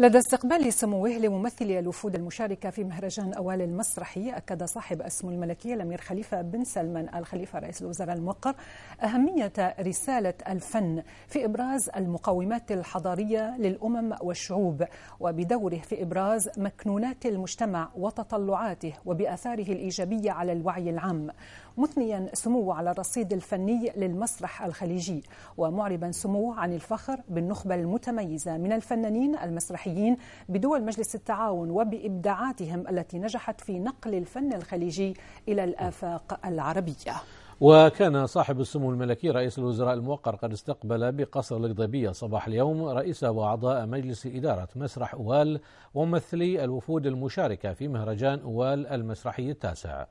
لدى استقبال سموه لممثلي الوفود المشاركة في مهرجان أوال المسرحي أكد صاحب السمو الملكية الأمير خليفة بن سلمان الخليفة رئيس الوزراء الموقر أهمية رسالة الفن في إبراز المقومات الحضارية للأمم والشعوب وبدوره في إبراز مكنونات المجتمع وتطلعاته وبآثاره الإيجابية على الوعي العام مثنيا سموه على الرصيد الفني للمسرح الخليجي ومعربا سموه عن الفخر بالنخبة المتميزة من الفنانين المسرحيين المسيحيين بدول مجلس التعاون وبإبداعاتهم التي نجحت في نقل الفن الخليجي إلى الآفاق العربية وكان صاحب السمو الملكي رئيس الوزراء الموقر قد استقبل بقصر القضيبية صباح اليوم رئيس وأعضاء مجلس إدارة مسرح أوال وممثلي الوفود المشاركة في مهرجان أوال المسرحي التاسع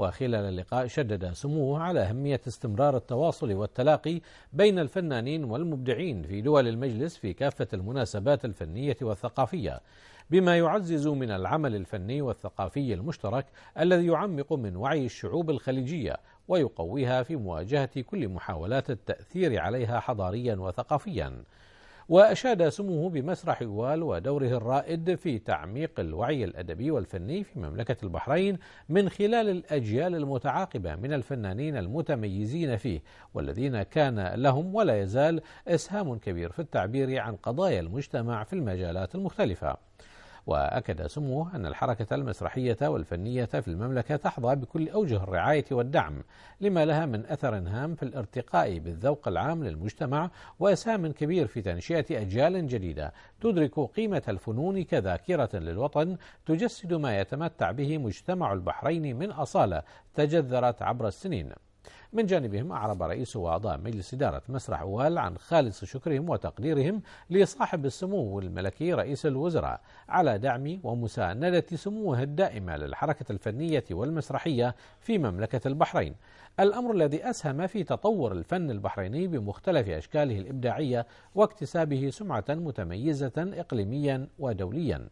وخلال اللقاء شدد سموه على أهمية استمرار التواصل والتلاقي بين الفنانين والمبدعين في دول المجلس في كافة المناسبات الفنية والثقافية بما يعزز من العمل الفني والثقافي المشترك الذي يعمق من وعي الشعوب الخليجية ويقويها في مواجهة كل محاولات التأثير عليها حضاريا وثقافيا وأشاد سموه بمسرح وال ودوره الرائد في تعميق الوعي الأدبي والفني في مملكة البحرين من خلال الأجيال المتعاقبة من الفنانين المتميزين فيه والذين كان لهم ولا يزال إسهام كبير في التعبير عن قضايا المجتمع في المجالات المختلفة وأكد سموه أن الحركة المسرحية والفنية في المملكة تحظى بكل أوجه الرعاية والدعم لما لها من أثر هام في الارتقاء بالذوق العام للمجتمع وإسهام كبير في تنشئة أجيال جديدة تدرك قيمة الفنون كذاكرة للوطن تجسد ما يتمتع به مجتمع البحرين من أصالة تجذرت عبر السنين من جانبهم أعرب رئيس وأعضاء مجلس إدارة مسرح أوال عن خالص شكرهم وتقديرهم لصاحب السمو الملكي رئيس الوزراء على دعم ومساندة سموه الدائمة للحركة الفنية والمسرحية في مملكة البحرين الأمر الذي أسهم في تطور الفن البحريني بمختلف أشكاله الإبداعية واكتسابه سمعة متميزة إقليميا ودوليا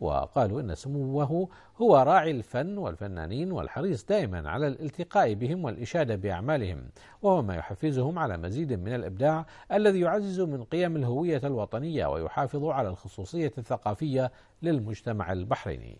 وقالوا إن سموه هو راعي الفن والفنانين والحريص دائما على الالتقاء بهم والإشادة بأعمالهم وهو ما يحفزهم على مزيد من الإبداع الذي يعزز من قيم الهوية الوطنية ويحافظ على الخصوصية الثقافية للمجتمع البحريني